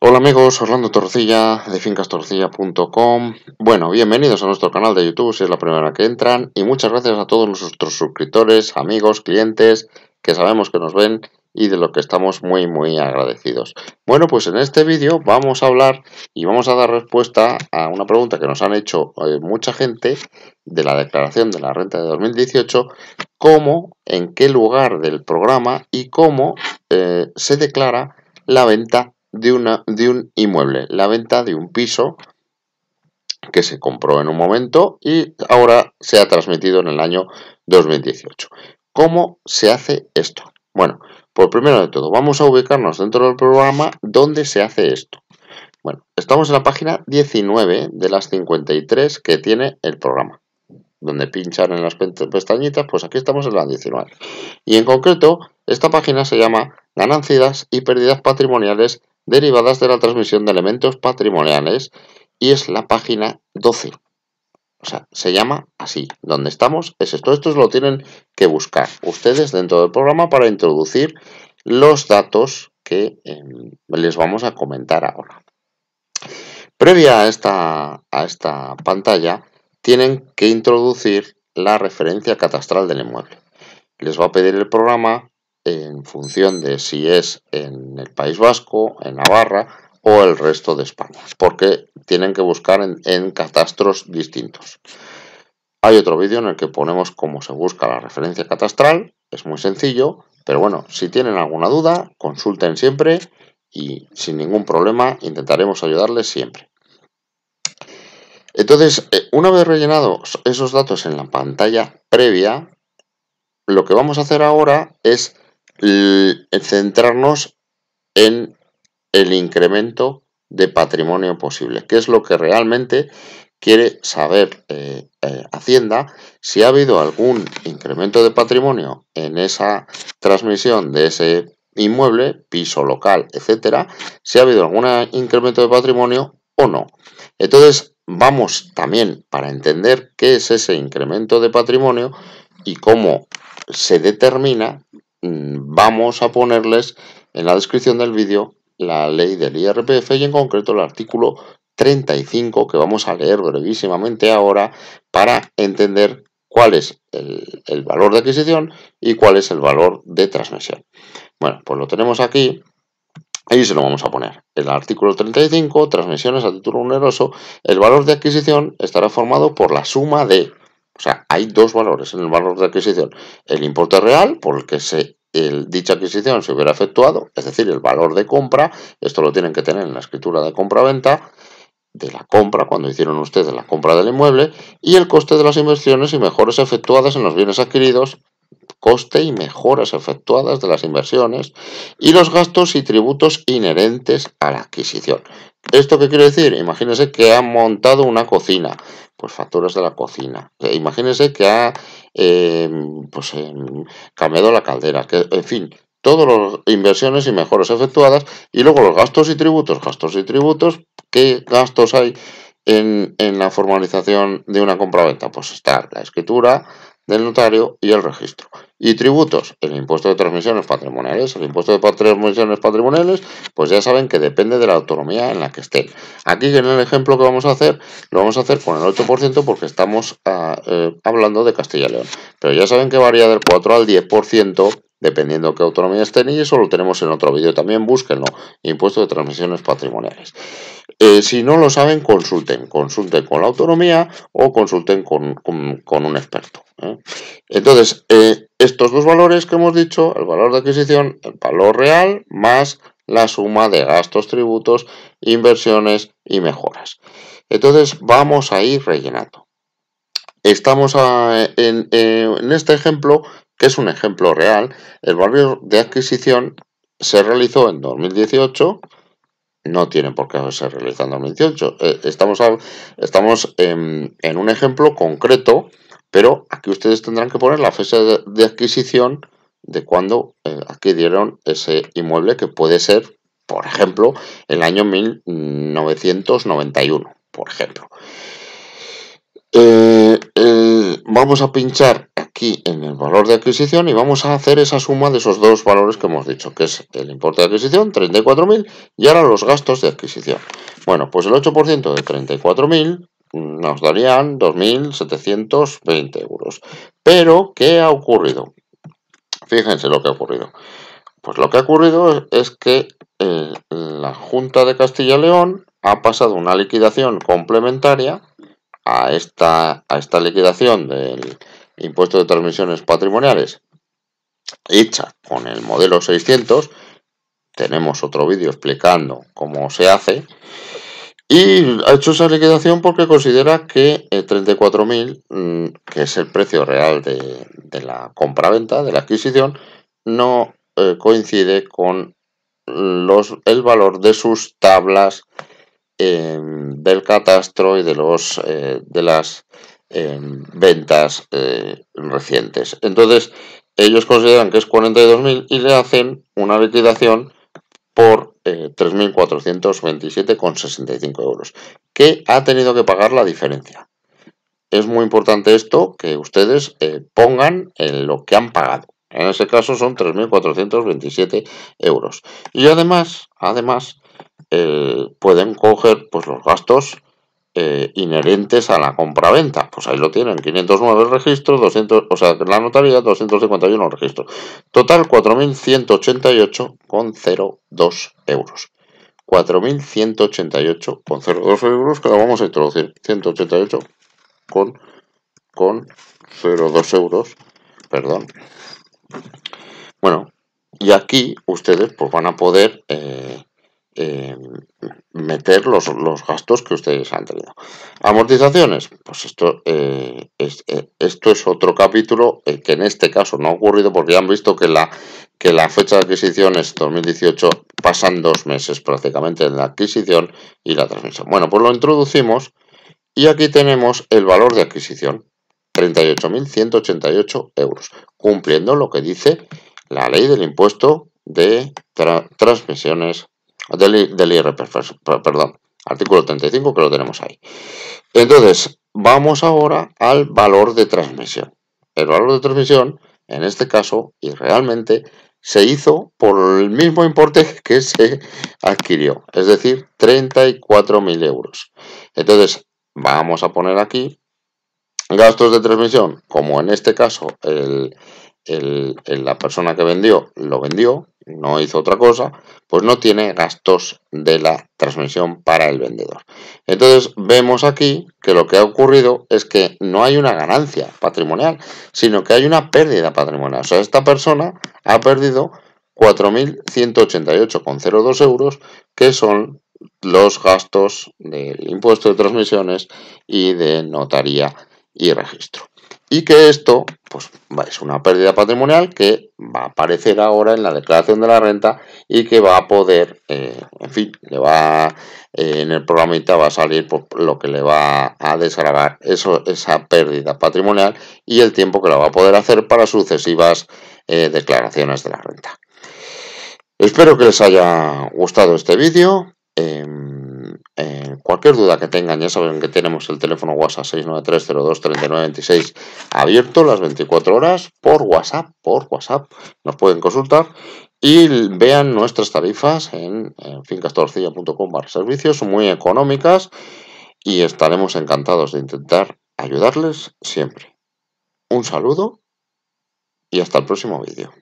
Hola amigos, Orlando Torcilla de fincastorcilla.com. Bueno, bienvenidos a nuestro canal de YouTube si es la primera que entran y muchas gracias a todos nuestros suscriptores, amigos, clientes que sabemos que nos ven y de lo que estamos muy muy agradecidos. Bueno, pues en este vídeo vamos a hablar y vamos a dar respuesta a una pregunta que nos han hecho eh, mucha gente de la declaración de la renta de 2018, cómo, en qué lugar del programa y cómo eh, se declara la venta de, una, de un inmueble, la venta de un piso que se compró en un momento y ahora se ha transmitido en el año 2018. ¿Cómo se hace esto? Bueno, por pues primero de todo, vamos a ubicarnos dentro del programa donde se hace esto. Bueno, estamos en la página 19 de las 53 que tiene el programa. Donde pinchan en las pestañitas, pues aquí estamos en la 19. Y en concreto, esta página se llama Ganancias y pérdidas patrimoniales derivadas de la transmisión de elementos patrimoniales y es la página 12. O sea, se llama así. Donde estamos es esto. Esto lo tienen que buscar ustedes dentro del programa para introducir los datos que em, les vamos a comentar ahora. Previa a esta, a esta pantalla, tienen que introducir la referencia catastral del inmueble. Les va a pedir el programa en función de si es en el País Vasco, en Navarra o el resto de España, porque tienen que buscar en, catastros distintos. Hay otro vídeo en el que ponemos cómo se busca la referencia catastral, es muy sencillo, pero bueno, si tienen alguna duda, consulten siempre y sin ningún problema intentaremos ayudarles siempre. Entonces, eh, una vez rellenados esos datos en la pantalla previa, lo que vamos a hacer ahora es eh, centrarnos en el incremento de patrimonio posible, que es lo que realmente quiere saber eh, eh, Hacienda si ha habido algún incremento de patrimonio en esa transmisión de ese inmueble, piso local, etcétera, si ha habido algún incremento de patrimonio o no. Entonces, vamos también para entender qué es ese incremento de patrimonio y cómo se determina Mm, vamos a ponerles en la descripción del vídeo la ley del IRPF y en concreto el artículo 35 que vamos a leer brevísimamente ahora para entender cuál es el, valor de adquisición y cuál es el valor de transmisión. Bueno, pues lo tenemos aquí y se lo vamos a poner. El artículo 35, transmisiones a título oneroso, el valor de adquisición estará formado por la suma de o sea, hay dos valores en el valor de adquisición. El importe real, por el que se, dicha adquisición se hubiera efectuado, es decir, el valor de compra, esto lo tienen que tener en la escritura de compra-venta, de la compra, cuando hicieron ustedes la compra del inmueble, y el coste de las inversiones y mejoras efectuadas en los bienes adquiridos, coste y mejoras efectuadas de las inversiones, y los gastos y tributos inherentes a la adquisición. ¿Esto qué quiere decir? Imagínense que han montado una cocina, pues facturas de la cocina. imagínense que ha em, pues, em, cambiado la caldera, que en fin, todas las inversiones y mejoras efectuadas y luego los gastos y tributos, gastos y tributos, ¿qué gastos hay en, en la formalización de una compra-venta? Pues está la escritura, del notario y el registro. Y tributos, el impuesto de transmisiones patrimoniales. El impuesto de transmisiones patrimoniales, pues ya saben que depende de la autonomía en la que estén. Aquí en el ejemplo que vamos a hacer, lo vamos a hacer con el 8% porque estamos ah, eh, hablando de Castilla y León. Pero ya saben que varía del 4 al 10% Dependiendo qué estén y eso lo tenemos en otro vídeo también, búsquenlo. Impuesto de transmisiones patrimoniales. Eh, si no lo saben, consulten. Consulten con la autonomía o consulten con, un experto. ¿eh? Entonces, eh, estos dos valores que hemos dicho, el valor de adquisición, el valor real, más la suma de gastos, tributos, inversiones y mejoras. Entonces, vamos a ir rellenando. Estamos en, en este ejemplo, que es un ejemplo real, el barrio de adquisición se realizó en 2018, no tiene por qué ser realizado en 2018, eh, estamos, estamos en, un ejemplo concreto, pero aquí ustedes tendrán que poner la fecha de, adquisición de cuando eh, adquirieron ese inmueble que puede ser, por ejemplo, el año 1991, por ejemplo. Eh, vamos a pinchar aquí en el valor de adquisición y vamos a hacer esa suma de esos dos valores que hemos dicho, que es el importe de adquisición, 34.000, y ahora los gastos de adquisición. Bueno, pues el 8% de 34.000 nos darían 2.720 euros. Pero, ¿qué ha ocurrido? Fíjense lo que ha ocurrido. Pues lo que ha ocurrido es, que eh, la Junta de Castilla y León ha pasado una liquidación complementaria a esta, a esta liquidación del impuesto de transmisiones patrimoniales, hecha con el modelo 600. Tenemos otro vídeo explicando cómo se hace. Y ha hecho esa liquidación porque considera que 34.000, eh, mm, que es el precio real de, la la compraventa, de la adquisición, no eh, coincide con los, el valor de sus tablas em, del catastro y de, los, eh, de las en ventas eh, recientes. Entonces, ellos consideran que es 42.000 y le hacen una liquidación por eh, 3.427,65 euros, que ha tenido que pagar la diferencia. Es muy importante esto que ustedes eh, pongan en lo que han pagado. En ese caso son 3.427 euros. Y además, además, eh, pueden coger pues, los gastos eh, inherentes a la compraventa. Pues ahí lo tienen, 509 registros, 200, o sea, la notaría 251 registros. Total 4.188,02 euros. 4.188,02 euros que lo vamos a introducir. 188 con, con 0,2 euros. Perdón. Bueno, y aquí ustedes pues van a poder... Eh, eh, meter los, gastos que ustedes han tenido. Amortizaciones, pues esto, eh, es, eh, esto es otro capítulo que en este caso no ha ocurrido porque ya han visto que la, que la fecha de adquisición es 2018, pasan dos meses prácticamente en la adquisición y la transmisión. Bueno, pues lo introducimos y aquí tenemos el valor de adquisición, 38.188 euros, cumpliendo lo que dice la ley del impuesto de transmisiones del, IR, perdón, artículo 35 que lo tenemos ahí. Entonces, vamos ahora al valor de transmisión. El valor de transmisión, en este caso, y realmente, se hizo por el mismo importe que se adquirió, es decir, 34.000 euros. Entonces, vamos a poner aquí gastos de transmisión, como en este caso la persona que vendió lo vendió, no hizo otra cosa, pues no tiene gastos de la transmisión para el vendedor. Entonces vemos aquí que lo que ha ocurrido es que no hay una ganancia patrimonial, sino que hay una pérdida patrimonial. O sea, esta persona ha perdido 4.188,02 euros, que son los gastos del impuesto de transmisiones y de notaría y registro. Y que esto pues es una pérdida patrimonial que va a aparecer ahora en la declaración de la renta y que va a poder, eh, en fin, le va eh, en el programita va a salir pues, lo que le va a desgravar esa pérdida patrimonial y el tiempo que la va a poder hacer para sucesivas eh, declaraciones de la renta. Espero que les haya gustado este vídeo. Em, eh, cualquier duda que tengan, ya saben que tenemos el teléfono WhatsApp 693023926 abierto las 24 horas por WhatsApp, por WhatsApp, nos pueden consultar y vean nuestras tarifas en, en fincastorcilla.com barra servicios, muy económicas y estaremos encantados de intentar ayudarles siempre. Un saludo y hasta el próximo vídeo.